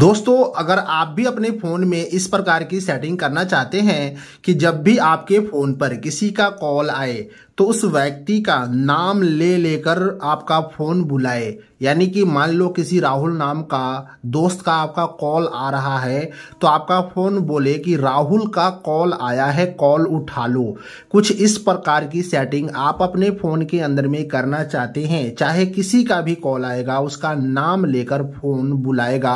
दोस्तों अगर आप भी अपने फ़ोन में इस प्रकार की सेटिंग करना चाहते हैं कि जब भी आपके फ़ोन पर किसी का कॉल आए तो उस व्यक्ति का नाम ले लेकर आपका फ़ोन बुलाए यानी कि मान लो किसी राहुल नाम का दोस्त का आपका कॉल आ रहा है तो आपका फ़ोन बोले कि राहुल का कॉल आया है कॉल उठा लो कुछ इस प्रकार की सेटिंग आप अपने फ़ोन के अंदर में करना चाहते हैं चाहे किसी का भी कॉल आएगा उसका नाम लेकर फ़ोन बुलाएगा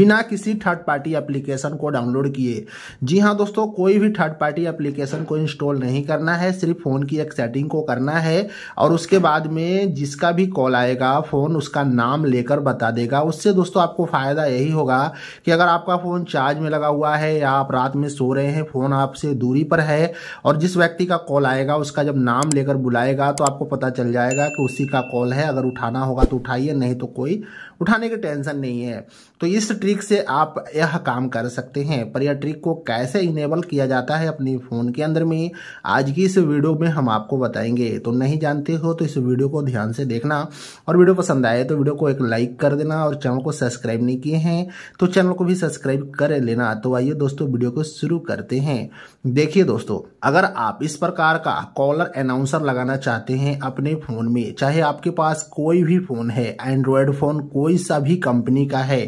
बिना किसी थर्ड पार्टी एप्लीकेशन को डाउनलोड किए जी हाँ दोस्तों कोई भी थर्ड पार्टी एप्लीकेशन को इंस्टॉल नहीं करना है सिर्फ फ़ोन की एक सेटिंग को करना है और उसके बाद में जिसका भी कॉल आएगा फ़ोन उसका नाम लेकर बता देगा उससे दोस्तों आपको फ़ायदा यही होगा कि अगर आपका फ़ोन चार्ज में लगा हुआ है या आप रात में सो रहे हैं फ़ोन आपसे दूरी पर है और जिस व्यक्ति का कॉल आएगा उसका जब नाम लेकर बुलाएगा तो आपको पता चल जाएगा कि उसी का कॉल है अगर उठाना होगा तो उठाइए नहीं तो कोई उठाने की टेंशन नहीं है तो इस ट्रिक से आप यह काम कर सकते हैं पर यह ट्रिक को कैसे इनेबल किया जाता है अपने फ़ोन के अंदर में आज की इस वीडियो में हम आपको आपको बताएंगे तो नहीं जानते हो तो इस वीडियो को ध्यान से देखना और वीडियो पसंद आए तो वीडियो को एक लाइक कर देना और चैनल को सब्सक्राइब नहीं किए हैं तो चैनल को भी सब्सक्राइब कर लेना तो आइए दोस्तों वीडियो को शुरू करते हैं देखिए दोस्तों अगर आप इस प्रकार का कॉलर अनाउंसर लगाना चाहते हैं अपने फ़ोन में चाहे आपके पास कोई भी फ़ोन है एंड्रॉयड फ़ोन कोई सा भी कंपनी का है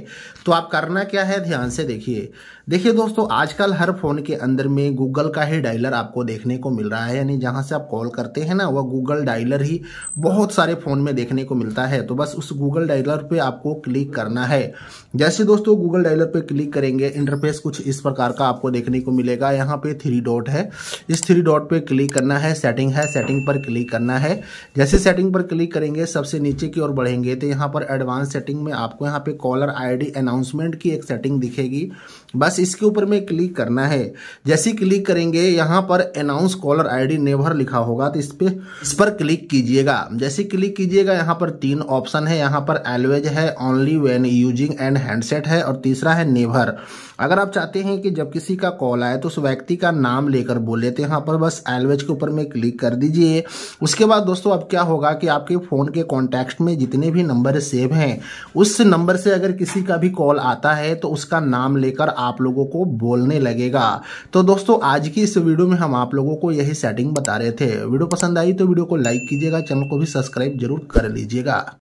तो आप करना क्या है ध्यान से देखिए देखिए दोस्तों आजकल हर फ़ोन के अंदर में गूगल का ही डायलर आपको देखने को मिल रहा है यानी जहां से आप कॉल करते हैं ना वह गूगल डायलर ही बहुत सारे फ़ोन में देखने को मिलता है तो बस उस गूगल डायलर पर आपको क्लिक करना है जैसे दोस्तों गूगल डायलर पर क्लिक करेंगे इंटरफेस कुछ इस प्रकार का आपको देखने को मिलेगा यहाँ पे थ्री डॉट है इस थ्री डॉट पर क्लिक करना है सेटिंग है सेटिंग पर क्लिक करना है जैसे सेटिंग पर क्लिक करेंगे सबसे नीचे की ओर बढ़ेंगे तो यहाँ पर एडवांस सेटिंग में आपको यहाँ पे कॉलर आईडी अनाउंसमेंट की एक सेटिंग दिखेगी बस इसके ऊपर में क्लिक करना है जैसे क्लिक करेंगे यहाँ पर अनाउंस कॉलर आईडी नेवर लिखा होगा बाद इस पे इस पर क्लिक कीजिएगा जैसे क्लिक कीजिएगा यहाँ पर तीन ऑप्शन है यहाँ पर एलवेज है only when using and handset है और तीसरा है नेवर अगर आप चाहते हैं कि जब किसी का कॉल आए तो उस व्यक्ति का नाम लेकर बोले तो यहाँ पर बस एलवेज के ऊपर में क्लिक कर दीजिए उसके बाद दोस्तों अब क्या होगा कि आपके फ़ोन के कॉन्टैक्ट में जितने भी नंबर सेव हैं उस नंबर से अगर किसी का भी कॉल आता है तो उसका नाम लेकर आप लोगों को बोलने लगेगा तो दोस्तों आज की इस वीडियो में हम आप लोगों को यही सेटिंग बता रहे थे वीडियो पसंद आई तो वीडियो को लाइक कीजिएगा चैनल को भी सब्सक्राइब जरूर कर लीजिएगा